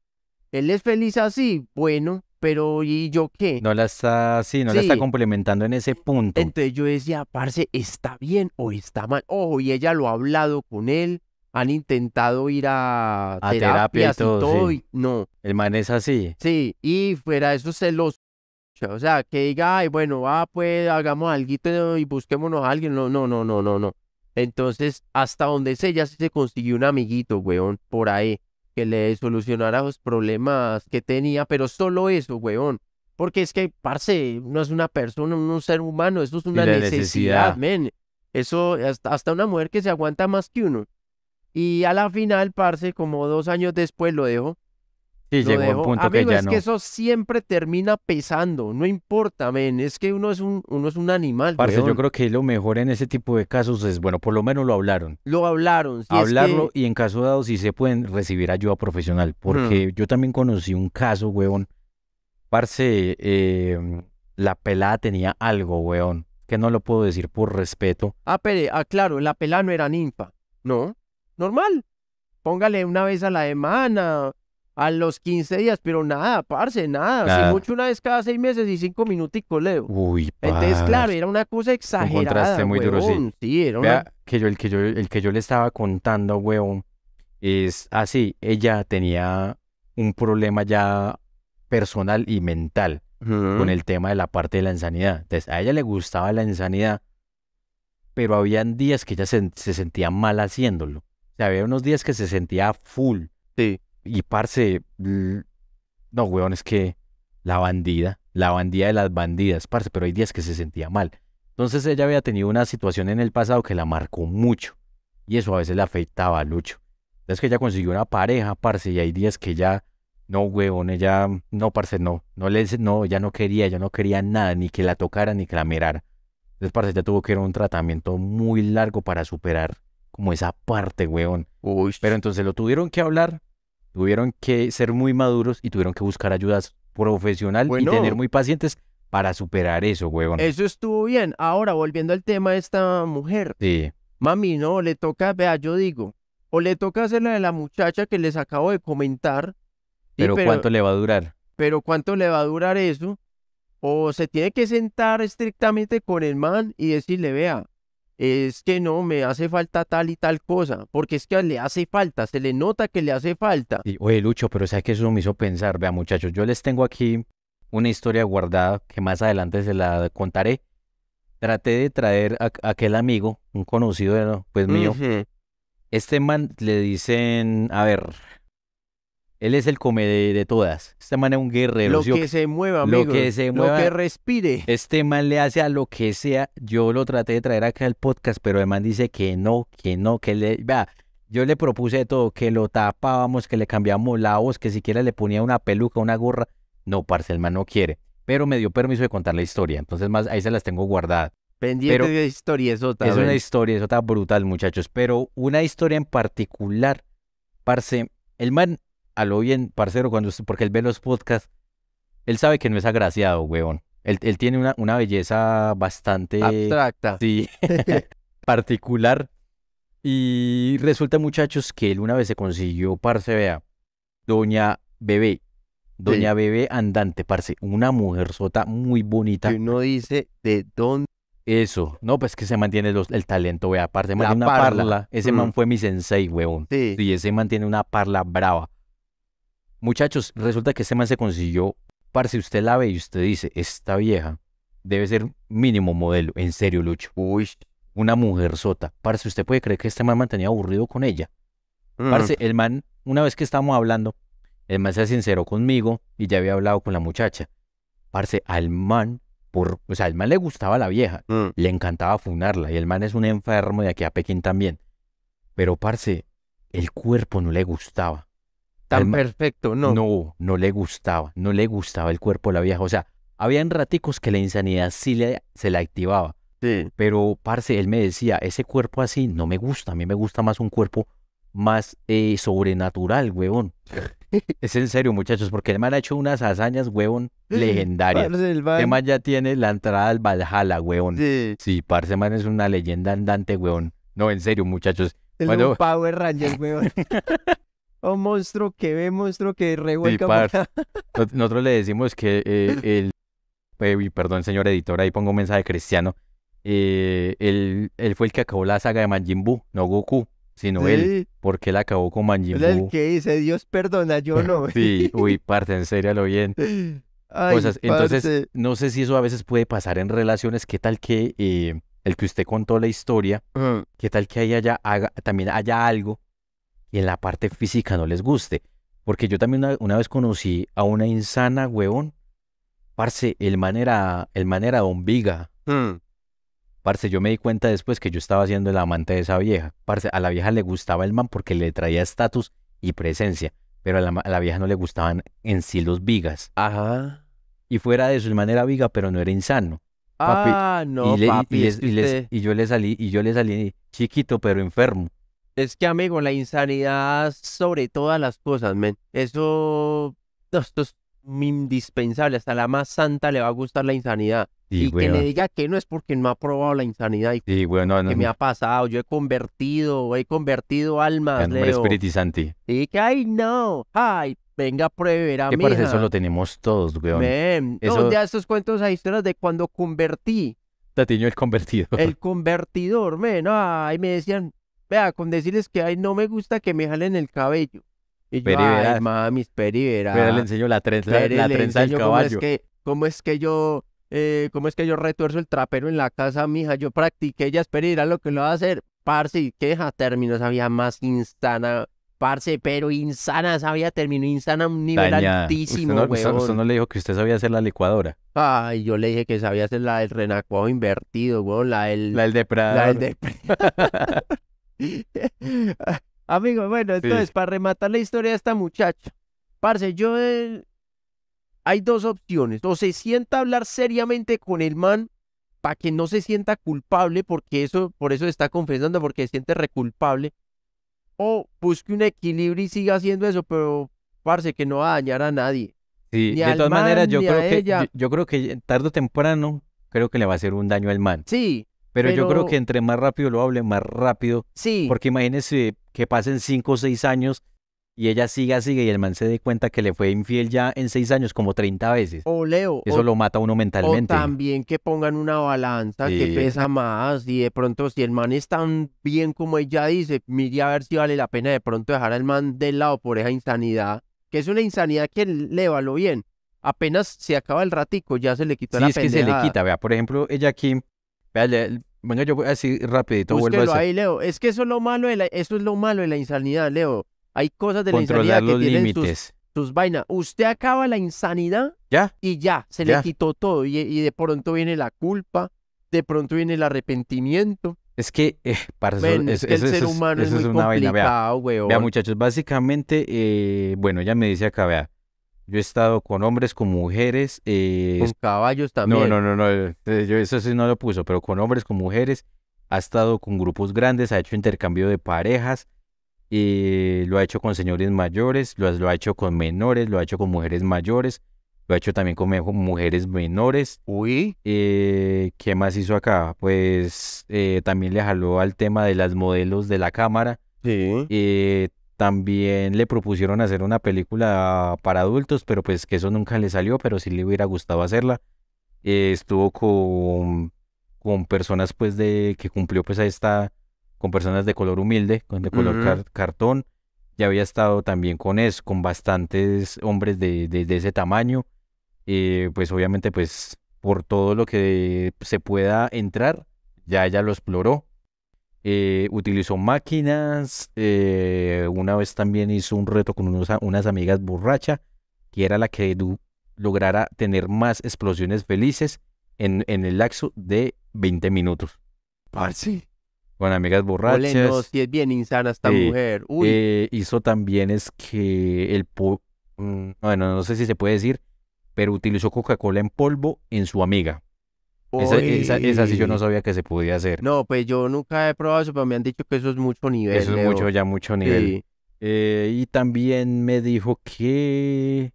B: Él es feliz así, bueno, pero ¿y yo qué?
A: No la está, así, no la está complementando en ese punto.
B: Entonces yo decía, parce, ¿está bien o está mal? Ojo, y ella lo ha hablado con él, han intentado ir a, terapia y todo,
A: no. El man es así.
B: Sí, y fuera eso celoso. O sea, que diga, ay, bueno, va, ah, pues hagamos algo y busquémonos a alguien. No, no, no, no, no, no. Entonces, hasta donde sé, ya se consiguió un amiguito, weón, por ahí que le solucionara los pues, problemas que tenía, pero solo eso, weón. Porque es que, parce, no es una persona, un ser humano, eso es una necesidad, men. Eso, hasta, hasta una mujer que se aguanta más que uno. Y a la final, parce, como dos años después lo dejó.
A: Sí, llegó punto que ya es que eso
B: siempre termina pesando, no importa, men, es que uno es un, uno es un animal. Parce, yo
A: creo que lo mejor en ese tipo de casos es, bueno, por lo menos lo hablaron. Lo hablaron. sí, Hablarlo y en caso dado si sí se pueden recibir ayuda profesional, porque hmm. yo también conocí un caso, weón. Parce, eh, la pelada tenía algo, weón, que no lo puedo decir por respeto.
B: Ah, pero, ah, claro, la pelada no era ninfa, ¿no? Normal. Póngale una vez a la semana, a los 15 días, pero nada, parce, nada. Así mucho una vez cada seis meses y cinco y leo.
A: Uy, Entonces, claro,
B: era una cosa exagerada. Un muy duro, sí.
A: que yo, el, que yo, el que yo le estaba contando, huevón, es así. Ah, ella tenía un problema ya personal y mental con el tema de la parte de la insanidad. Entonces, a ella le gustaba la insanidad, pero había días que ella se, se sentía mal haciéndolo. O sea, había unos días que se sentía full. Sí. Y parce, no, weón, es que la bandida, la bandida de las bandidas, parce, pero hay días que se sentía mal. Entonces ella había tenido una situación en el pasado que la marcó mucho. Y eso a veces le afectaba a Lucho. Entonces que ella consiguió una pareja, parce, y hay días que ya, no, weón, ella, no, parce, no, no le, no, ya no quería, ya no quería nada, ni que la tocara, ni que la mirara. Entonces, parce, ya tuvo que ir a un tratamiento muy largo para superar como esa parte, weón. Uy. Pero entonces lo tuvieron que hablar tuvieron que ser muy maduros y tuvieron que buscar ayudas profesional y tener muy pacientes para superar eso, huevón. Eso
B: estuvo bien. Ahora, volviendo al tema de esta mujer. Sí. Mami, no, le toca, vea, yo digo, o le toca hacer la de la muchacha que les acabo de comentar.
A: pero ¿cuánto le va a durar?
B: Pero ¿cuánto le va a durar eso? O se tiene que sentar estrictamente con el man y decirle, vea, es que no, me hace falta tal y tal cosa, porque es que le hace falta, se le nota que le hace falta.
A: oye, Lucho, pero ¿sabes que eso me hizo pensar? Vea, muchachos, yo les tengo aquí una historia guardada que más adelante se la contaré. Traté de traer a, aquel amigo, un conocido pues mío. Este man le dicen, a ver, él es el come de, todas. Este man es un guerrero. Lo que se mueva, amigo. Lo que se mueva. Lo que
B: respire.
A: Este man le hace a lo que sea. Yo lo traté de traer acá al podcast, pero el man dice que no, que no, que le... Vea, yo le propuse todo, que lo tapábamos, que le cambiamos la voz, que siquiera le ponía una peluca, una gorra. No, parce, el man no quiere. Pero me dio permiso de contar la historia. Entonces, más ahí se las tengo guardadas. Pendiente de historia, eso Es una historia, eso está brutal, muchachos. Pero una historia en particular, parce, el man a lo bien, parcero, cuando porque él ve los podcasts, él sabe que no es agraciado, weón. Él, tiene una, belleza bastante... Abstracta. Sí, [LAUGHS] particular. Y resulta, muchachos, que él una vez se consiguió, parce, vea, doña Bebé, Doña Bebé Andante, parce, una mujer sota muy bonita. Y uno dice, ¿de dónde? Eso, no, pues que se mantiene los, el talento, vea, parce. mantiene una parla. Ese man mm. fue mi sensei, weón. Sí. Y ese mantiene una parla brava. Muchachos, resulta que este man se consiguió, parce, usted la ve y usted dice, esta vieja debe ser mínimo modelo, en serio, Lucho. Uy, una mujer sota. Parce, usted puede creer que este man mantenía aburrido con ella. Mm. Parce, el man, una vez que estábamos hablando, el man se sincero conmigo y ya había hablado con la muchacha. Parce, al man, por, o sea, al man le gustaba la vieja, mm. le encantaba funarla y el man es un enfermo de aquí a Pekín también. Pero, parce, el cuerpo no le gustaba. Tan perfecto, no. No, no le gustaba, no le gustaba el cuerpo de la vieja. O sea, habían raticos que la insanidad sí le, se la activaba. Sí. Pero, parce, él me decía, ese cuerpo así no me gusta, a mí me gusta más un cuerpo más eh, sobrenatural, huevón. [LAUGHS] es en serio, muchachos, porque el man ha hecho unas hazañas, huevón, legendarias. Parce, el, man... ya tiene la entrada al Valhalla, huevón. Sí. Sí, parce, man es una leyenda andante, huevón. No, en serio, muchachos. El
B: Power Ranger, huevón. [LAUGHS] un oh, monstruo que ve, monstruo que revuelca.
A: [LAUGHS] Nosotros le decimos que eh, el... Pues, perdón, señor editor, ahí pongo un mensaje cristiano. Eh, él, fue el que acabó la saga de Majin no Goku, sino él, porque él acabó con Él Es El
B: que dice, Dios perdona, yo no. [LAUGHS] sí, uy, [LAUGHS]
A: parte, en serio, lo bien. Entonces, no sé si eso a veces puede pasar en relaciones, qué tal que eh, el que usted contó la historia, qué tal que ahí haya, haga, también haya algo y en la parte física no les guste. Porque yo también una, vez conocí a una insana, huevón. Parce, el man era, el man era hmm. Parce, yo me di cuenta después que yo estaba siendo el amante de esa vieja. Parce, a la vieja le gustaba el man porque le traía estatus y presencia. Pero a la, la, vieja no le gustaban en sí los vigas. Ajá. Y fuera de eso, el man era viga, pero no era insano. ah, no, papi. y, yo le salí, y yo le salí chiquito, pero enfermo.
B: Es que, amigo, la insanidad sobre todas las cosas, men. Eso, esto es indispensable. Hasta la más santa le va a gustar la insanidad. y que le diga que no es porque no ha probado la insanidad
A: y bueno, no, que me ha
B: pasado. Yo he convertido, he convertido almas, en Leo.
A: espiritizante.
B: Y que, ay, no, ay, venga, pruebe, verá, ¿Qué mija. Eso lo
A: tenemos todos, weón. Men, eso... ya
B: estos cuentos, hay historias de cuando convertí.
A: Tatiño el convertido. El
B: convertidor, men, ay, me decían, vea, con decirles que ay, no me gusta que me jalen el cabello. Y yo, ay, mami, espera. Pero le enseño la trenza, la del caballo. Cómo es que, cómo es que yo, eh, cómo es que yo retuerzo el trapero en la casa, mija. Yo practiqué, ya espera, lo que lo va a hacer. Parce, queja, término, sabía más instana. Parce, pero insana, sabía, terminó insana a un nivel altísimo, Usted, no,
A: le dijo que usted sabía hacer la licuadora.
B: Ay, yo le dije que sabía hacer la del renacuado invertido, güey, la del... La del depredador. La del depredador. [LAUGHS] [LAUGHS] Amigo, bueno, entonces, para rematar la historia de esta muchacha. Parce, yo... Eh, hay dos opciones. O se sienta a hablar seriamente con el man para que no se sienta culpable, porque eso, por eso está confesando, porque se siente reculpable. O busque un equilibrio y siga haciendo eso, pero parce, que no va a dañar a nadie.
A: Sí, de todas maneras, yo creo, que, yo creo que tarde o temprano, creo que le va a hacer un daño al man. Sí, pero, yo creo que entre más rápido lo hable, más rápido. Sí. Porque imagínese que pasen cinco o seis años y ella siga, sigue y el man se dé cuenta que le fue infiel ya en seis años como 30 veces.
B: O Leo. Eso lo
A: mata uno mentalmente. O
B: también que pongan una balanza que pesa más y de pronto si el man es tan bien como ella dice, mire a ver si vale la pena de pronto dejar al man de lado por esa insanidad, que es una insanidad que le valo bien. Apenas se acaba el ratico, ya se le quita sí, es que se le quita,
A: vea, por ejemplo, ella aquí bueno, venga, yo voy así rapidito. vuelvo a hacer. ahí,
B: Leo. Es que eso es lo malo de la, es lo malo de la insanidad, Leo. Hay cosas de la insanidad que tienen límites. vainas. Usted acaba la insanidad Ya, y ya, se le quitó todo. Y, de pronto viene la culpa, de pronto viene el arrepentimiento.
A: es que, ser humano es muy vea. muchachos, básicamente, eh, bueno, ya me dice acá, vea, yo he estado con hombres, con mujeres. Eh, con caballos también. No, no, no, no. Eh, eh, yo eso sí no lo puso, pero con hombres, con mujeres. Ha estado con grupos grandes, ha hecho intercambio de parejas. Eh, lo ha hecho con señores mayores, lo ha, hecho con menores, lo ha hecho con mujeres mayores. Lo ha hecho también con mujeres menores. Uy. Eh, ¿Qué más hizo acá? Pues también le jaló al tema de las modelos de la cámara. Sí. También le propusieron hacer una película para adultos, pero pues que eso nunca le salió, pero sí le hubiera gustado hacerla. Eh, estuvo con, con personas pues de que cumplió pues esta, con personas de color humilde, con de color cartón. Ya había estado también con es, con bastantes hombres de, ese tamaño. Eh, pues obviamente pues por todo lo que se pueda entrar, ya ella lo exploró eh, utilizó máquinas. Eh, una vez también hizo un reto con unas amigas borracha, que era la que lograra tener más explosiones felices en, el laxo de 20 minutos. Ah, sí. Con amigas borrachas. si es bien insana esta mujer. Eh, hizo también es que el... Mm, bueno, no sé si se puede decir, pero utilizó Coca-Cola en polvo en su amiga.
B: Es así, sí yo no sabía
A: que se podía hacer.
B: No, pues yo nunca he probado eso, pero me han dicho que eso es mucho nivel. Eso es mucho, ya mucho nivel.
A: Eh, y también me dijo que...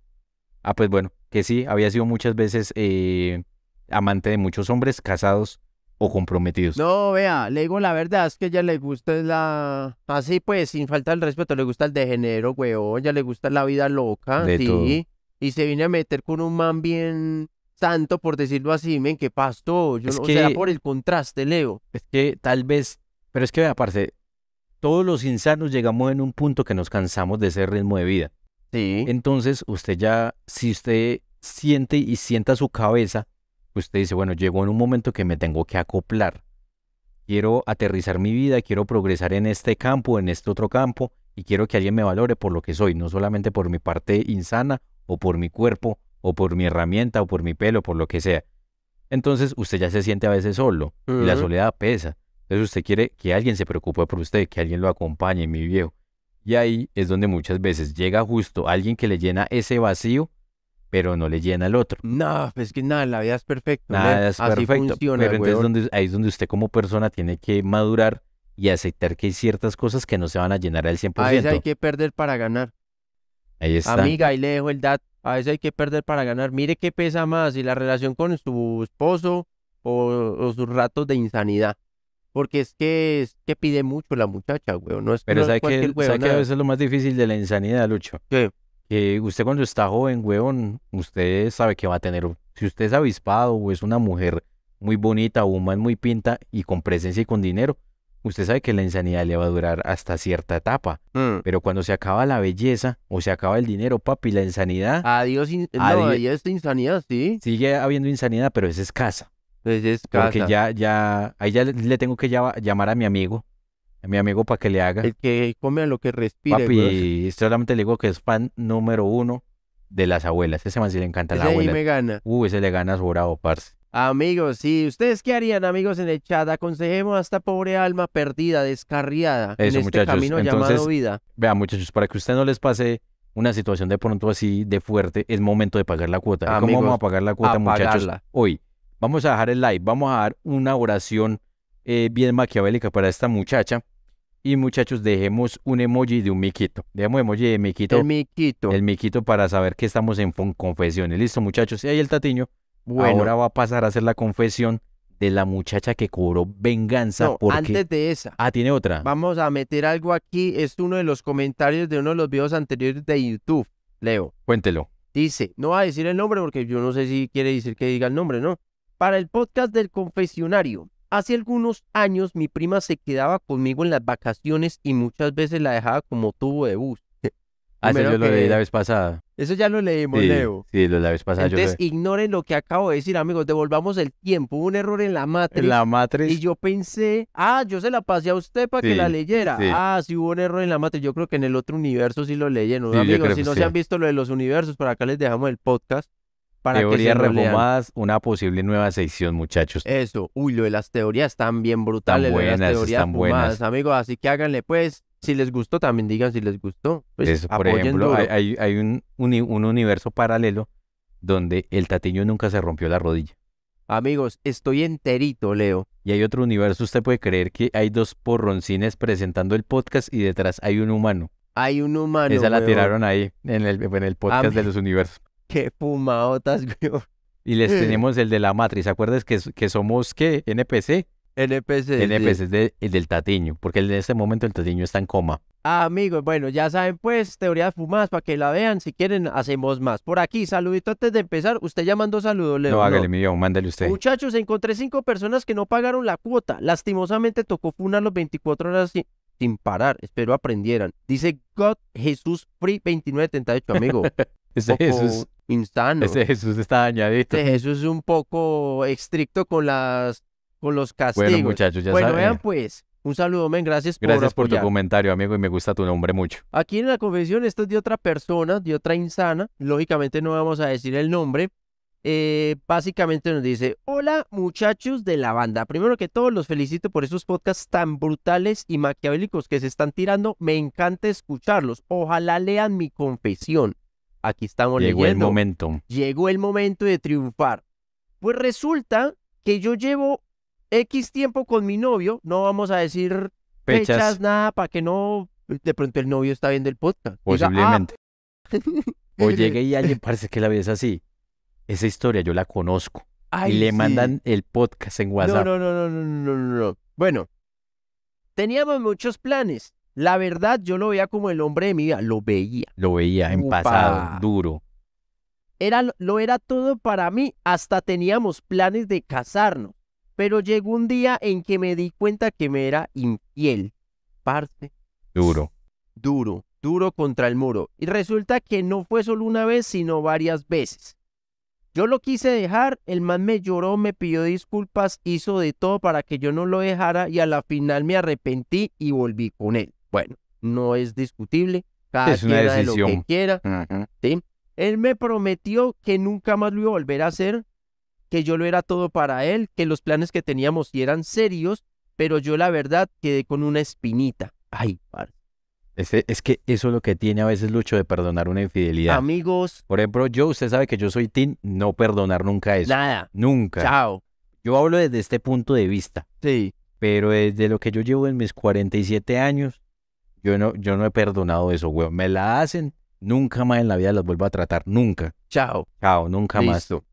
A: Ah, pues bueno, que sí, había sido muchas veces eh, amante de muchos hombres casados o comprometidos.
B: No, vea, le digo la verdad, es que ella le gusta la... Así pues, sin falta el respeto, le gusta el de género, weón, ya le gusta la vida loca, sí. Y se viene a meter con un man bien tanto, por decirlo así, men, que pasto. Yo o sea, por
A: el contraste, Leo. Es que tal vez, pero es que aparte, todos los insanos llegamos en un punto que nos cansamos de ese ritmo de vida. Sí. Entonces, usted ya, si usted siente y sienta su cabeza, usted dice, bueno, llegó en un momento que me tengo que acoplar. Quiero aterrizar mi vida, quiero progresar en este campo, en este otro campo, y quiero que alguien me valore por lo que soy, no solamente por mi parte insana o por mi cuerpo o por mi herramienta, o por mi pelo, por lo que sea. Entonces usted ya se siente a veces solo y la soledad pesa. Entonces usted quiere que alguien se preocupe por usted, que alguien lo acompañe, mi viejo. Y ahí es donde muchas veces llega justo alguien que le llena ese vacío, pero no le llena el otro. No, pues, es que nada, la vida es perfecta. Nada es Así pero ahí es donde usted como persona tiene que madurar y aceptar que hay ciertas cosas que no se van a llenar al 100%. A veces hay
B: que perder para ganar.
A: Ahí está. Amiga,
B: ahí le dejo el dato. A veces hay que perder para ganar. Mire qué pesa más, si la relación con su esposo o, sus ratos de
A: insanidad. Porque es
B: que, es que pide mucho la muchacha,
A: güey. No es Pero sabe, que, sabe que, a veces es lo más difícil de la insanidad, Lucho. ¿Qué? Que usted cuando está joven, weón, usted sabe que va a tener... Si usted es avispado o es una mujer muy bonita o un muy pinta y con presencia y con dinero, usted sabe que la insanidad le va a durar hasta cierta etapa. Mm. Pero cuando se acaba la belleza o se acaba el dinero, papi, la insanidad. Adiós, adiós.
B: esta insanidad, sí.
A: Sigue habiendo insanidad, pero es escasa. Es escasa. Porque ya, ya, ahí ya le tengo que llamar a mi amigo. A mi amigo para que le haga. El que come a lo que respira. Papi, solamente le digo que es pan número uno de las abuelas. Ese man sí le encanta la abuela. Ahí me gana. Uh, ese le gana o parce.
B: Amigos, si ¿ustedes qué harían, amigos, en el chat? Aconsejemos a esta pobre alma perdida, descarriada, en este camino llamado vida.
A: Vean, muchachos, para que ustedes no les pase una situación de pronto así de fuerte, es momento de pagar la cuota. ¿Cómo vamos a pagar la cuota, muchachos? Hoy vamos a dejar el like, vamos a dar una oración eh, bien maquiavélica para esta muchacha. Y muchachos, dejemos un emoji de un miquito. Dejemos emoji de miquito. El miquito. El miquito para saber que estamos en confesiones. Listo, muchachos. Y ahí el tatiño Ahora va a pasar a hacer la confesión de la muchacha que cobró venganza. antes de esa. Ah, tiene otra.
B: Vamos a meter algo aquí. Es uno de los comentarios de uno de los videos anteriores de YouTube. Leo. Cuéntelo. Dice, no va a decir el nombre porque yo no sé si quiere decir que diga el nombre, ¿no? Para el podcast del confesionario. Hace algunos años mi prima se quedaba conmigo en las vacaciones y muchas veces la dejaba como tubo de bus. Ah, eso yo lo leí la vez pasada. Eso ya lo leímos, sí,
A: Sí, lo la vez pasada. Entonces,
B: ignoren lo que acabo de decir, amigos. Devolvamos el tiempo. Hubo un error en la matriz. En la matriz. Y yo pensé, ah, yo se la pasé a usted para que la leyera. Ah, sí hubo un error en la matriz. Yo creo que en el otro universo sí lo leyeron, ¿no? amigos. Si no se han visto lo de los universos, para acá les dejamos el podcast. Para teorías reformadas,
A: una posible nueva sección, muchachos.
B: Eso, uy, lo de las teorías están bien brutales, buenas, las teorías están buenas. amigos, así que háganle pues si les gustó, también digan si les gustó. Pues, por ejemplo,
A: hay, un, universo paralelo donde el Tatiño nunca se rompió la rodilla. Amigos, estoy enterito, Leo. Y hay otro universo, usted puede creer que hay dos porroncines presentando el podcast y detrás hay un humano.
B: Hay un humano. Esa la tiraron
A: ahí, en el, podcast de los universos. Qué fumaotas, güey. [LAUGHS] Y les [LAUGHS] tenemos el de la matriz. ¿Acuerdas que, que somos qué? NPC. N.P.C. E NPC e de, el del Tatiño, porque en ese momento el Tatiño está en coma.
B: Ah, amigos, bueno, ya saben pues, teoría de fumadas para que la vean. Si quieren, hacemos más. Por aquí, saludito antes de empezar. Usted ya mandó saludos, Leo. No, hágale, mi
A: mío, mándale usted.
B: Muchachos, encontré cinco personas que no pagaron la cuota. Lastimosamente tocó funar los 24 horas sin, parar. Espero aprendieran. Dice God Jesús Free 2938 amigo. [LAUGHS] Ese Jesús.
A: Insano. Ese Jesús está dañadito. Ese Jesús
B: es un poco estricto con las con los castigos. Bueno, muchachos, ya vean pues. Un saludo, men, gracias, gracias por, tu
A: comentario, amigo, y me gusta tu nombre mucho.
B: Aquí en la confesión, esto es de otra persona, de otra insana. Lógicamente no vamos a decir el nombre. Eh, básicamente nos dice, hola muchachos de la banda. Primero que todo, los felicito por esos podcasts tan brutales y maquiavélicos que se están tirando. Me encanta escucharlos. Ojalá lean mi confesión. Aquí estamos leyendo. Llegó el momento. Llegó el momento de triunfar. Pues resulta que yo llevo X tiempo con mi novio, no vamos a decir fechas, nada, para que no, de pronto el novio está viendo el podcast. Ah".
A: Posiblemente. [LAUGHS] o llegue y alguien parece que la vida es así. Esa historia yo la conozco. y le mandan el podcast en WhatsApp. No,
B: no, no, no, no, no, no. Bueno, teníamos muchos planes. La verdad, yo lo veía como el hombre de mi vida. Lo veía. Lo veía en pasado, duro. Era, lo era todo para mí. Hasta teníamos planes de casarnos. Pero llegó un día en que me di cuenta que me era infiel. Parte. Duro. Duro, duro contra el muro. Y resulta que no fue solo una vez, sino varias veces. Yo lo quise dejar, el man me lloró, me pidió disculpas, hizo de todo para que yo no lo dejara y a la final me arrepentí y volví con él. Bueno, no es discutible, cada es lo que quiera. Él me prometió que nunca más lo iba a volver a hacer, que yo lo era todo para él, que los planes que teníamos eran serios, pero yo la verdad quedé con una espinita.
A: Ay, par. Es, que eso es lo que tiene a veces Lucho de perdonar una infidelidad. Amigos. Por ejemplo, yo, usted sabe que yo soy Tim, no perdonar nunca eso. Nada. Nunca. Chao. Yo hablo desde este punto de vista. Sí. Pero desde lo que yo llevo en mis 47 años, yo no, yo no he perdonado eso, weón. Me la hacen, nunca más en la vida las vuelvo a tratar, nunca. Chao. Chao, nunca Listo. más.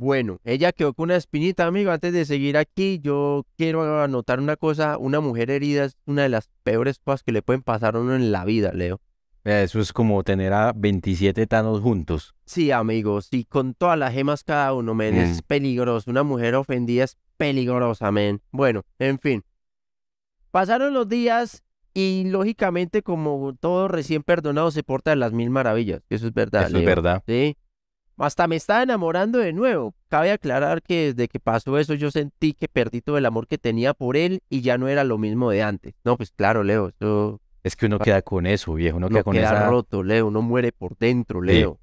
B: Bueno, ella quedó con una espinita, amigo. Antes de seguir aquí, yo quiero anotar una cosa. Una mujer herida es una de las peores cosas que le pueden pasar a uno en la vida, Leo. Eso es como tener a 27 Thanos juntos. Sí, amigos, y con todas las gemas cada uno, men, es mm. peligroso. Una mujer ofendida es peligrosa, men. Bueno, en fin. Pasaron los días y lógicamente como todo recién perdonado se porta de las mil maravillas. Eso es verdad. Eso es verdad. Sí. Hasta me estaba enamorando de nuevo. Cabe aclarar que desde que pasó eso yo sentí que perdí todo el amor que tenía por él y ya no era lo mismo de antes. No, pues claro, Leo, Es
A: que uno queda con eso, viejo, uno, queda con roto,
B: Leo, uno muere por dentro, Leo.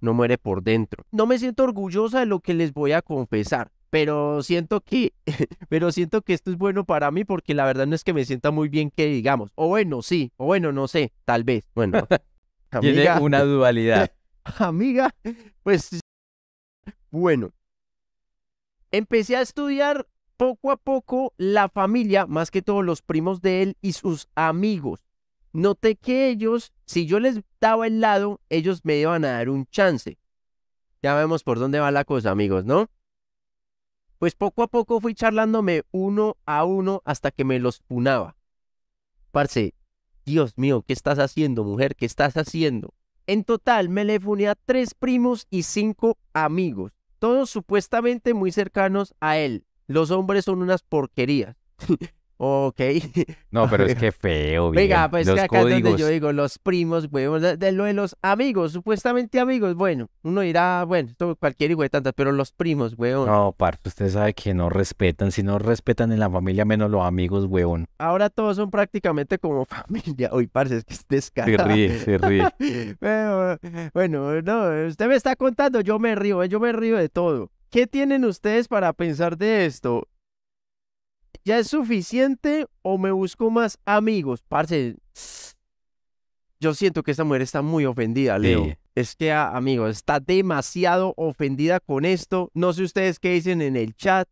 B: No muere por dentro. No me siento orgullosa de lo que les voy a confesar pero siento que [LAUGHS] pero siento que esto es bueno para mí porque la verdad no es que me sienta muy bien que digamos o bueno sí o bueno no sé tal vez bueno [LAUGHS] tiene una
A: dualidad
B: [LAUGHS] amiga, pues bueno, empecé a estudiar poco a poco la familia, más que todos los primos de él y sus amigos. Noté que ellos, si yo les daba el lado, ellos me iban a dar un chance. Ya vemos por dónde va la cosa, amigos, ¿no? Pues poco a poco fui charlándome uno a uno hasta que me los punaba. Parce, Dios mío, ¿qué estás haciendo, mujer? ¿Qué estás haciendo? En total me le funé a tres primos y cinco amigos, todos supuestamente muy cercanos a él. Los hombres son unas porquerías. [LAUGHS] Ok. [LAUGHS] No, pero es que feo, Venga, pues los que acá donde yo digo, los primos, güey, de, lo de los amigos, supuestamente amigos, bueno, uno dirá, bueno, cualquier hijo de tantas, pero los primos, huevón.
A: No, parce, usted sabe que no respetan, si no respetan en la familia, menos los amigos, huevón.
B: Ahora todos son prácticamente como [LAUGHS] familia. Uy, parce, es que es descarado. Se ríe, se ríe. [LAUGHS] bueno, no, usted me está contando, yo me río, eh, yo me río de todo. ¿Qué tienen ustedes para pensar de esto? ¿Ya es suficiente o me busco más amigos? Parce, yo siento que esta mujer está muy ofendida, Leo. Es que, ah, amigo, está demasiado ofendida con esto. No sé ustedes qué dicen en el chat.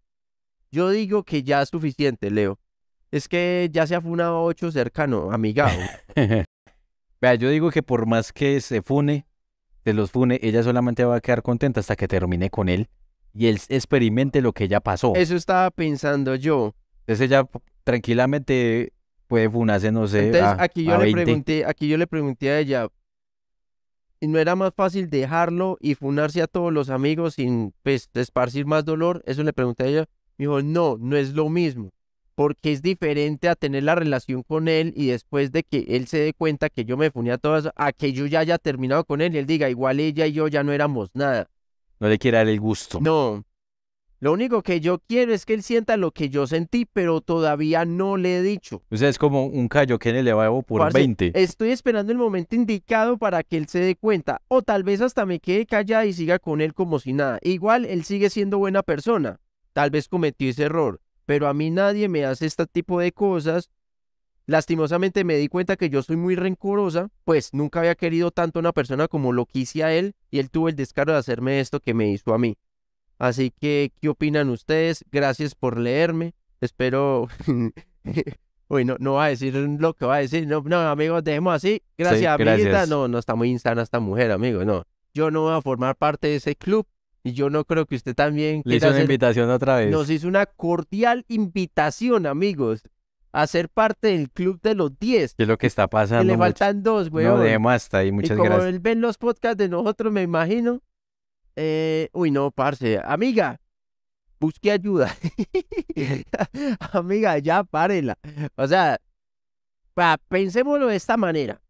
B: Yo digo que ya es suficiente, Leo. Es que ya se ha funado ocho cercano, amigado.
A: [LAUGHS] Vea, yo digo que por más que se fune, se los fune, ella solamente va a quedar contenta hasta que termine con él y él experimente lo que ya pasó. Eso estaba pensando yo. Entonces ella tranquilamente puede funarse, no sé. Entonces aquí, yo le pregunté,
B: aquí yo le pregunté a ella, ¿y no era más fácil dejarlo y funarse a todos los amigos sin pues, esparcir más dolor? Eso le pregunté a ella. Me dijo, no, no es lo mismo, porque es diferente a tener la relación con él y después de que él se dé cuenta que yo me funé a todas, a que yo ya haya terminado con él y él diga, igual ella y yo ya no éramos nada.
A: No le quiere dar el gusto.
B: No, lo único que yo quiero es que él sienta lo que yo sentí, pero todavía no le he dicho.
A: O sea, es como un callo que le va por 20.
B: Estoy esperando el momento indicado para que él se dé cuenta. O tal vez hasta me quede callada y siga con él como si nada. Igual él sigue siendo buena persona. Tal vez cometió ese error. Pero a mí nadie me hace este tipo de cosas. Lastimosamente me di cuenta que yo soy muy rencorosa, pues nunca había querido tanto a una persona como lo quise a él y él tuvo el descaro de hacerme esto que me hizo a mí. Así que, ¿qué opinan ustedes? Gracias por leerme. Espero... [LAUGHS] Uy, no, no va a decir lo que va a decir. No, no amigos, dejemos así. Gracias, sí, No, no está muy insana esta mujer, amigos. No, yo no voy a formar parte de ese club. Y yo no creo que usted también... Le hizo una invitación otra vez. Nos hizo una cordial invitación, amigos, a ser parte del club de los 10. Es lo que está pasando. le faltan dos, güey. No, dejemos hasta ahí. Muchas y como él ven los podcasts de nosotros, me imagino, eh, uy, no, parce. Amiga, busque ayuda. [LAUGHS] [LAUGHS] Amiga, ya párenla. O sea, pa, pensémoslo de esta manera.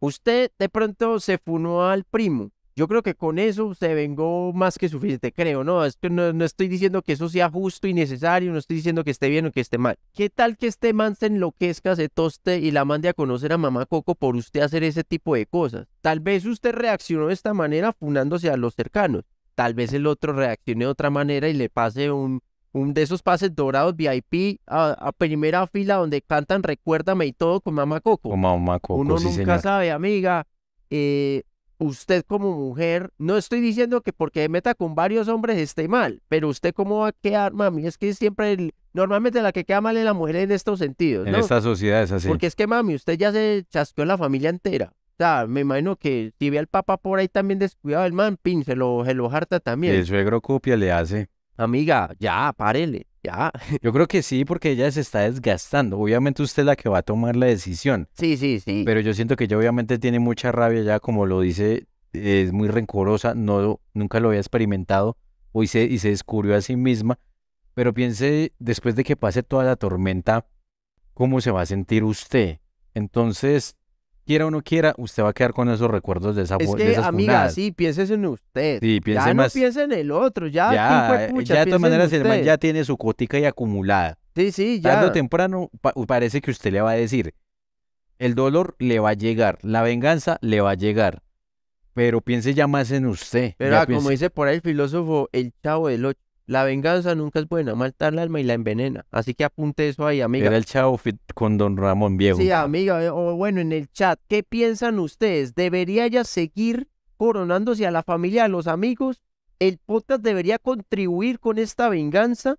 B: Usted de pronto se funó al primo yo creo que con eso se vengó más que suficiente, creo, ¿no? Es no, no estoy diciendo que eso sea justo y necesario, no estoy diciendo que esté bien o que esté mal. ¿Qué tal que este man se enloquezca, se toste y la mande a conocer a mamá Coco por usted hacer ese tipo de cosas? Tal vez usted reaccionó de esta manera funándose a los cercanos. Tal vez el otro reaccione de otra manera y le pase un, un de esos pases dorados VIP a, primera fila donde cantan Recuérdame y todo con Mamá Coco.
A: Con Mamá Coco, Uno nunca
B: sabe, amiga. Eh, usted como mujer, no estoy diciendo que porque meta con varios hombres esté mal, pero usted cómo va a quedar, mami, es que siempre normalmente la que queda mal es la mujer en estos sentidos. En ¿no? esta
A: sociedad es así. Porque
B: es que, mami, usted ya se chasqueó la familia entera. O sea, me imagino que si ve al papá por ahí también descuidado el man, pin, se lo,
A: se harta también. El suegro copia le hace. Amiga, ya, párele. [LAUGHS] Yo creo que sí, porque ella se está desgastando. Obviamente usted es la que va a tomar la decisión. Sí, sí, sí. Pero yo siento que ella obviamente tiene mucha rabia ya, como lo dice, es muy rencorosa, no, nunca lo había experimentado hoy se, y se descubrió a sí misma. Pero piense, después de que pase toda la tormenta, ¿cómo se va a sentir usted? Entonces, quiera o no quiera, usted va a quedar con esos recuerdos de esa Es que, amiga,
B: sí, piense en usted. Sí, piense ya más. no piense en el otro, ya. Ya, eh, ya de todas maneras, el man ya
A: tiene su cotica y acumulada. Sí, sí, ya. Tarde temprano, parece que usted le va a decir: el dolor le va a llegar, la venganza le va a llegar. Pero piense ya más en usted. Pero ah, como dice
B: por ahí el filósofo, el chavo del ocho.
A: La venganza nunca es buena, malta el alma y la envenena.
B: Así que apunte eso ahí, amiga. Era el
A: chavo fit con don Ramón Viejo. Sí,
B: amiga, eh, o bueno, en el chat, ¿qué piensan ustedes? ¿Debería ella seguir coronándose a la familia, a los amigos? ¿El podcast debería contribuir con esta venganza?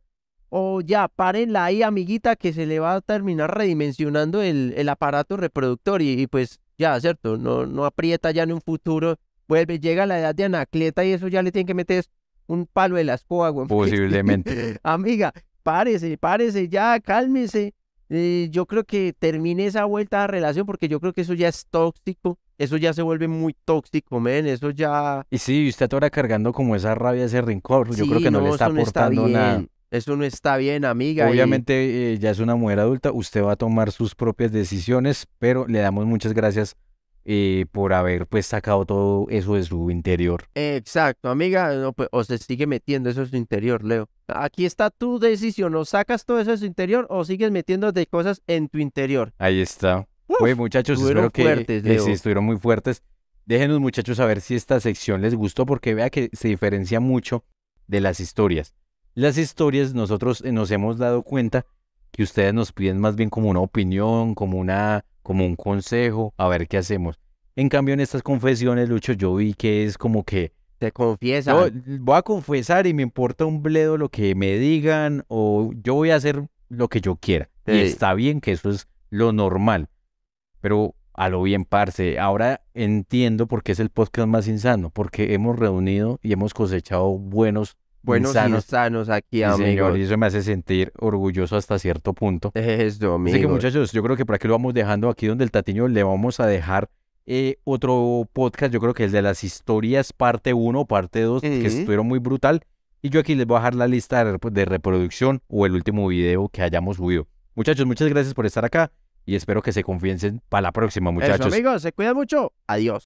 B: O ya, párenla ahí, amiguita, que se le va a terminar redimensionando el, aparato reproductor y, pues ya, ¿cierto? No, no aprieta ya en un futuro. Vuelve, llega la edad de Anacleta y eso ya le tienen que meter un palo de las escoba, Posiblemente. [LAUGHS] Amiga, párese, párese, ya, cálmese. Eh, yo creo que termine esa vuelta de relación porque yo creo que eso ya es tóxico. Eso ya se vuelve muy tóxico, men. Eso ya.
A: Y sí, usted ahora cargando como esa rabia, ese rincón. Yo creo que no, le está aportando nada.
B: Eso no está bien, amiga.
A: Obviamente, eh, ya es una mujer adulta. Usted va a tomar sus propias decisiones, pero le damos muchas gracias eh, por haber pues sacado todo eso de su interior. Exacto,
B: amiga, pues, o se sigue metiendo eso en su interior, Leo. Aquí está tu decisión, o sacas todo eso de su interior o sigues metiéndote cosas en tu interior.
A: Ahí está. muchachos, espero que, fuertes, sí, estuvieron muy fuertes. Déjenos muchachos a ver si esta sección les gustó porque vea que se diferencia mucho de las historias. Las historias nosotros eh, nos hemos dado cuenta que ustedes nos piden más bien como una opinión, como una como un consejo, a ver qué hacemos. En cambio, en estas confesiones, Lucho, yo vi que es como que... Te confiesa. voy a confesar y me importa un bledo lo que me digan o yo voy a hacer lo que yo quiera. Y está bien que eso es lo normal. Pero a lo bien, parce. Ahora entiendo por qué es el podcast más insano, porque hemos reunido y hemos cosechado buenos buenos sanos, sanos aquí, amigos. y eso me hace sentir orgulloso hasta cierto punto. Eso, amigos. Pues Así que, muchachos, yo creo que por aquí lo vamos dejando aquí donde el Tatiño le vamos a dejar eh, otro podcast, yo creo que es de las historias parte 1, parte 2, que estuvieron muy brutal. Y yo aquí les voy a dejar la lista de, reproducción o el último video que hayamos subido. Muchachos, muchas gracias por estar acá y espero que se confiencen para la próxima, muchachos.
B: amigos, se cuidan mucho.
A: Adiós.